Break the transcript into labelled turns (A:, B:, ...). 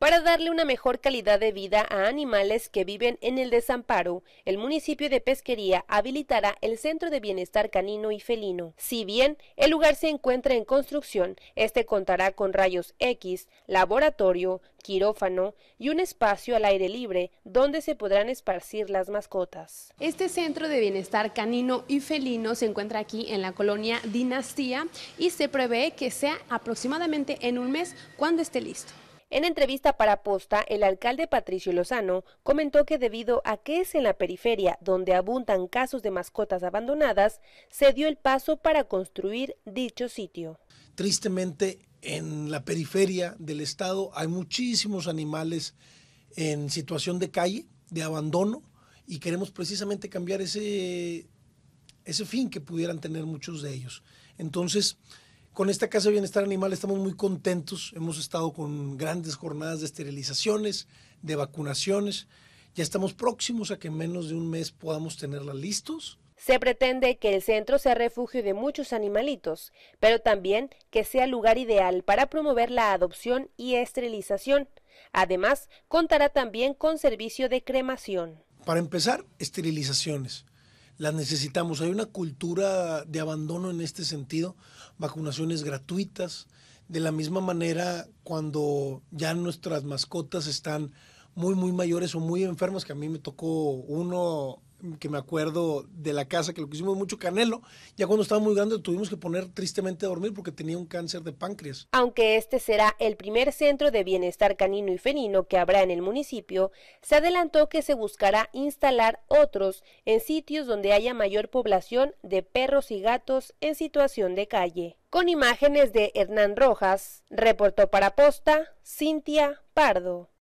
A: Para darle una mejor calidad de vida a animales que viven en el desamparo, el municipio de Pesquería habilitará el Centro de Bienestar Canino y Felino. Si bien el lugar se encuentra en construcción, este contará con rayos X, laboratorio, quirófano y un espacio al aire libre donde se podrán esparcir las mascotas. Este Centro de Bienestar Canino y Felino se encuentra aquí en la colonia Dinastía y se prevé que sea aproximadamente en un mes cuando esté listo. En entrevista para Posta, el alcalde Patricio Lozano comentó que debido a que es en la periferia donde abundan casos de mascotas abandonadas, se dio el paso para construir
B: dicho sitio. Tristemente, en la periferia del estado hay muchísimos animales en situación de calle, de abandono, y queremos precisamente cambiar ese, ese fin que pudieran tener muchos de ellos. Entonces, con esta Casa de Bienestar Animal estamos muy contentos. Hemos estado con grandes jornadas de esterilizaciones, de vacunaciones. Ya estamos próximos a que en menos de un mes podamos tenerla listos.
A: Se pretende que el centro sea refugio de muchos animalitos, pero también que sea lugar ideal para promover la adopción y esterilización. Además, contará también con servicio de cremación.
B: Para empezar, esterilizaciones las necesitamos. Hay una cultura de abandono en este sentido, vacunaciones gratuitas. De la misma manera, cuando ya nuestras mascotas están muy, muy mayores o muy enfermas, que a mí me tocó uno que me acuerdo de la casa, que lo quisimos mucho Canelo, ya cuando estaba muy grande tuvimos que poner tristemente a dormir porque tenía un cáncer de páncreas.
A: Aunque este será el primer centro de bienestar canino y felino que habrá en el municipio, se adelantó que se buscará instalar otros en sitios donde haya mayor población de perros y gatos en situación de calle. Con imágenes de Hernán Rojas, reportó para Posta, Cintia Pardo.